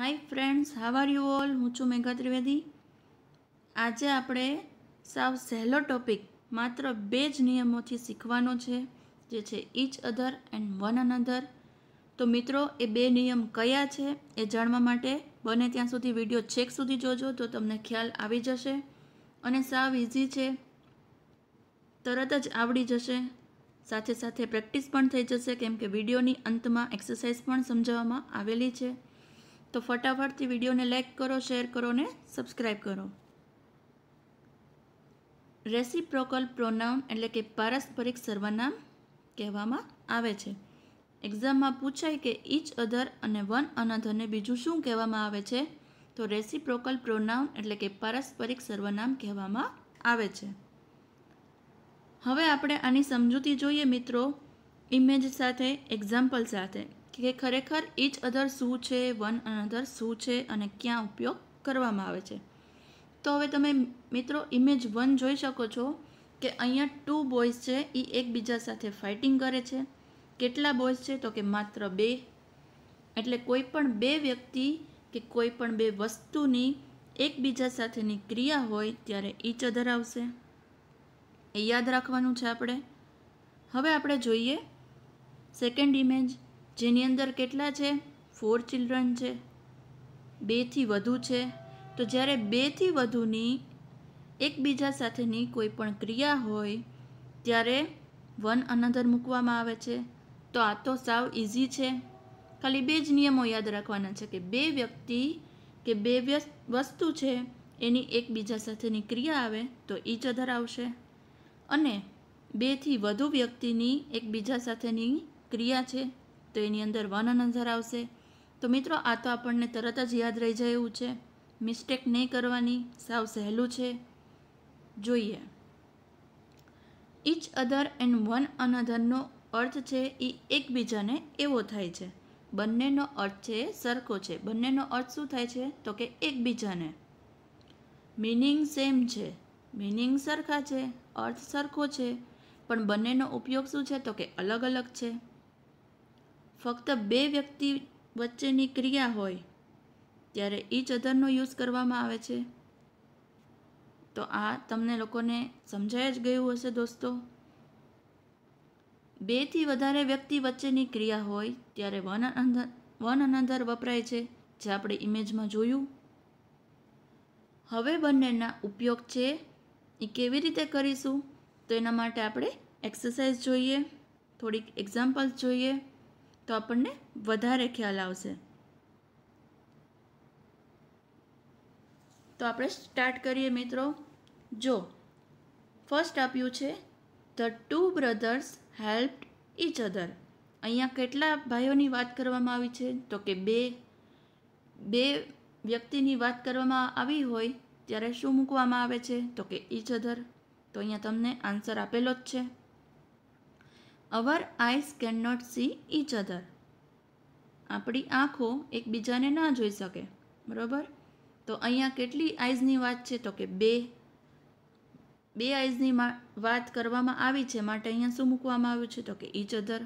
hi friends how are you all હું છું મેઘા ત્રિવેદી આજે આપણે સાવ સહેલો ટોપિક માત્ર બે જ નિયમોથી શીખવાનો છે જે છે each other and one another તો મિત્રો એ બે નિયમ કયા છે એ જાણવા માટે બને ત્યાં સુધી વિડીયો છેક સુધી જોજો તો તમને ખ્યાલ આવી જશે અને સાવ ઇઝી છે તરત જ આવડી જશે સાથે સાથે પ્રેક્ટિસ પણ થઈ જશે કેમ કે વિડીયોની અંતમાં એક્સરસાઇઝ પણ સમજાવવામાં આવેલી છે તો ફટાફટથી વિડીયોને લાઇક કરો શેર કરો ને સબસ્ક્રાઈબ કરો રેસિપ્રોકલ પ્રોનાઉન એટલે કે પારસ્પરિક સર્વનામ કહેવામાં આવે છે એક્ઝામમાં પૂછાય કે ઇચ અધર અને વન અનધરને બીજું શું કહેવામાં આવે છે તો રેસિપ્રોકલ પ્રોનાઉન એટલે કે પારસ્પરિક સર્વનામ કહેવામાં આવે છે હવે આપણે આની સમજૂતી જોઈએ મિત્રો ઇમેજ સાથે એક્ઝામ્પલ સાથે કે ખરેખર ઇચ અધર શું છે વન અનધર શું છે અને ક્યાં ઉપયોગ કરવામાં આવે છે તો હવે તમે મિત્રો ઇમેજ વન જોઈ શકો છો કે અહીંયા ટુ બોયઝ છે એ એકબીજા સાથે ફાઇટિંગ કરે છે કેટલા બોયઝ છે તો કે માત્ર બે એટલે કોઈ પણ બે વ્યક્તિ કે કોઈ પણ બે વસ્તુની એકબીજા સાથેની ક્રિયા હોય ત્યારે ઇચ અધર આવશે એ યાદ રાખવાનું છે આપણે હવે આપણે જોઈએ સેકન્ડ ઇમેજ જેની અંદર કેટલા છે ફોર ચિલ્ડ્રન છે બેથી વધુ છે તો જ્યારે બેથી વધુની એકબીજા સાથેની કોઈ પણ ક્રિયા હોય ત્યારે વન અનધર મૂકવામાં આવે છે તો આ તો સાવ ઇઝી છે ખાલી બે જ નિયમો યાદ રાખવાના છે કે બે વ્યક્તિ કે બે વસ્તુ છે એની એકબીજા સાથેની ક્રિયા આવે તો ઈચ અધર આવશે અને બેથી વધુ વ્યક્તિની એકબીજા સાથેની ક્રિયા છે તો એની અંદર વન આન્સર આવશે તો મિત્રો આ તો આપણને તરત જ યાદ રહી જાય એવું છે મિસ્ટેક નહીં કરવાની સાવ સહેલું છે જોઈએ ઇચ અધર એન્ડ વન અનધરનો અર્થ છે એ એકબીજાને એવો થાય છે બંનેનો અર્થ છે સરખો છે બંનેનો અર્થ શું થાય છે તો કે એકબીજાને મિનિંગ સેમ છે મિનિંગ સરખા છે અર્થ સરખો છે પણ બંનેનો ઉપયોગ શું છે તો કે અલગ અલગ છે ફક્ત બે વ્યક્તિ વચ્ચેની ક્રિયા હોય ત્યારે ઈચ અધરનો યુઝ કરવામાં આવે છે તો આ તમને લોકોને સમજાય જ ગયું હશે દોસ્તો બેથી વધારે વ્યક્તિ વચ્ચેની ક્રિયા હોય ત્યારે વન અનંધર વન અનંધર વપરાય છે જે આપણે ઇમેજમાં જોયું હવે બંનેના ઉપયોગ છે એ કેવી રીતે કરીશું તો એના માટે આપણે એક્સરસાઇઝ જોઈએ થોડીક એક્ઝામ્પલ્સ જોઈએ તો આપણને વધારે ખ્યાલ આવશે તો આપણે સ્ટાર્ટ કરીએ મિત્રો જો ફર્સ્ટ આપ્યું છે the two brothers help each other અહીંયા કેટલા ભાઈઓની વાત કરવામાં આવી છે તો કે બે બે વ્યક્તિની વાત કરવામાં આવી હોય ત્યારે શું મૂકવામાં આવે છે તો કે ઇચ અધર તો અહીંયા તમને આન્સર આપેલો જ છે our eyes can not see each other આપણી આંખો એકબીજાને ના જોઈ શકે બરાબર તો અહીંયા કેટલી આઈઝની વાત છે તો કે બે બે આઈઝની વાત કરવામાં આવી છે માટે અહીંયા શું મૂકવામાં આવ્યું છે તો કે each other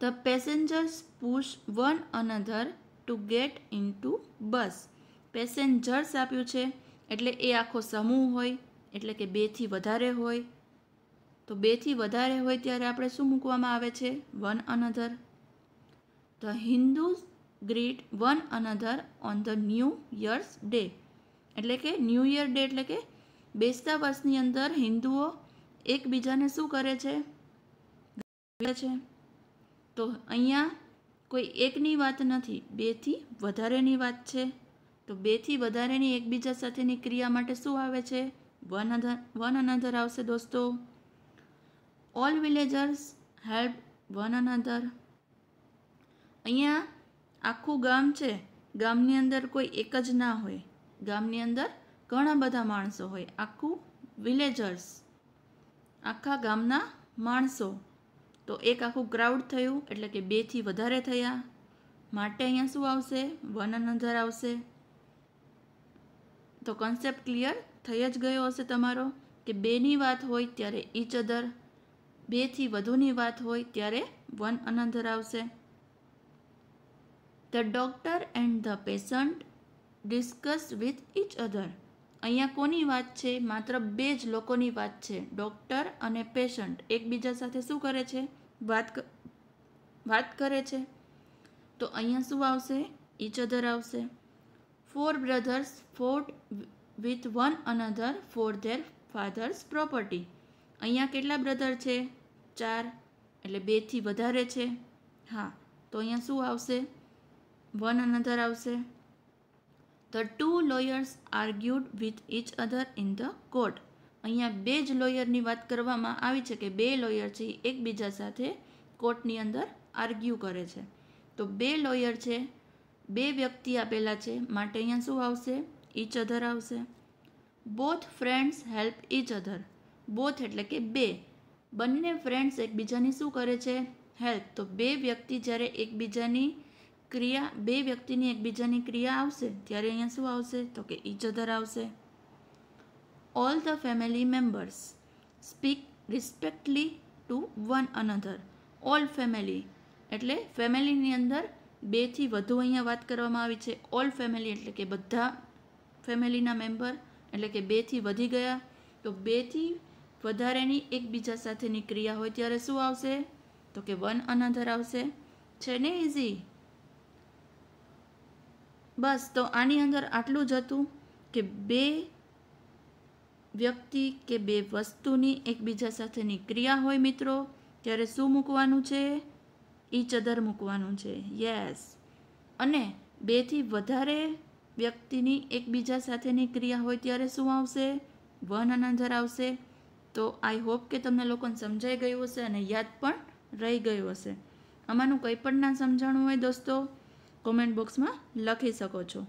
the passengers push one another to get in to bus passengers આપ્યું છે એટલે એ આખો સમૂહ હોય એટલે કે બેથી વધારે હોય તો બેથી વધારે હોય ત્યારે આપણે શું મૂકવામાં આવે છે one another the Hindu greet one another on the new year's day એટલે કે ન્યૂ યર ડે એટલે કે બેસતા વર્ષની અંદર હિન્દુઓ એકબીજાને શું કરે છે છે તો અહીંયા કોઈ એકની વાત નથી બેથી વધારેની વાત છે તો બેથી વધારેની એકબીજા સાથેની ક્રિયા માટે શું આવે છે વન અધર વન અનધર આવશે દોસ્તો all villagers help one another અહીંયા આખું ગામ છે ગામની અંદર કોઈ એક જ ના હોય ગામની અંદર ઘણા બધા માણસો હોય આખું વિલેજર્સ આખા ગામના માણસો તો એક આખું ક્રાઉડ થયું એટલે કે બેથી વધારે થયા માટે અહીંયા શું આવશે વન અનધર આવશે તો કન્સેપ્ટ ક્લિયર થઈ જ ગયો હશે તમારો કે બેની વાત હોય ત્યારે ઈચ અધર બેથી વધુની વાત હોય ત્યારે વન અનંતર આવશે the doctor and the patient discuss with each other અહીંયા કોની વાત છે માત્ર બે જ લોકોની વાત છે ડૉક્ટર અને પેશન્ટ એકબીજા સાથે શું કરે છે વાત વાત કરે છે તો અહીંયા શું આવશે ઇચ અધર આવશે four brothers fought with one another for their father's property અહીંયા કેટલા બ્રધર છે ચાર એટલે બેથી વધારે છે હા તો અહીંયા શું આવશે વન અનધર આવશે the two lawyers argued with each other in the court અહીંયા બે જ લોયરની વાત કરવામાં આવી છે કે બે લોયર છે એકબીજા સાથે કોર્ટની અંદર આર્ગ્યુ કરે છે તો બે લોયર છે બે વ્યક્તિ આપેલા છે માટે અહીંયા શું આવશે ઇચ અધર આવશે both friends help each other both એટલે કે બે બંને ફ્રેન્ડ્સ એકબીજાની શું કરે છે હેલ્પ તો બે વ્યક્તિ જ્યારે એકબીજાની ક્રિયા બે વ્યક્તિની એકબીજાની ક્રિયા આવશે ત્યારે અહીંયા શું આવશે તો કે ઇચ અધર આવશે all the family members speak respectfully to one another all family એટલે ફેમિલીની અંદર બેથી વધુ અહીંયા વાત કરવામાં આવી છે ઓલ ફેમિલી એટલે કે બધા ફેમિલીના મેમ્બર એટલે કે બેથી વધી ગયા તો બેથી વધારેની એકબીજા સાથેની ક્રિયા હોય ત્યારે શું આવશે તો કે વન અનાધર આવશે છે ને ઇઝી બસ તો આની અંદર આટલું જ હતું કે બે વ્યક્તિ કે બે વસ્તુની એકબીજા સાથેની ક્રિયા હોય મિત્રો ત્યારે શું મૂકવાનું છે ઈચ અધર મૂકવાનું છે યસ અને બેથી વધારે વ્યક્તિની એકબીજા સાથેની ક્રિયા હોય ત્યારે શું આવશે વન અનંધર આવશે તો આઈ હોપ કે તમને લોકોને સમજાઈ ગયું હશે અને યાદ પણ રહી ગયું હશે આમાંનું કંઈ પણ ના સમજાણું હોય દોસ્તો કોમેન્ટ બોક્સમાં લખી શકો છો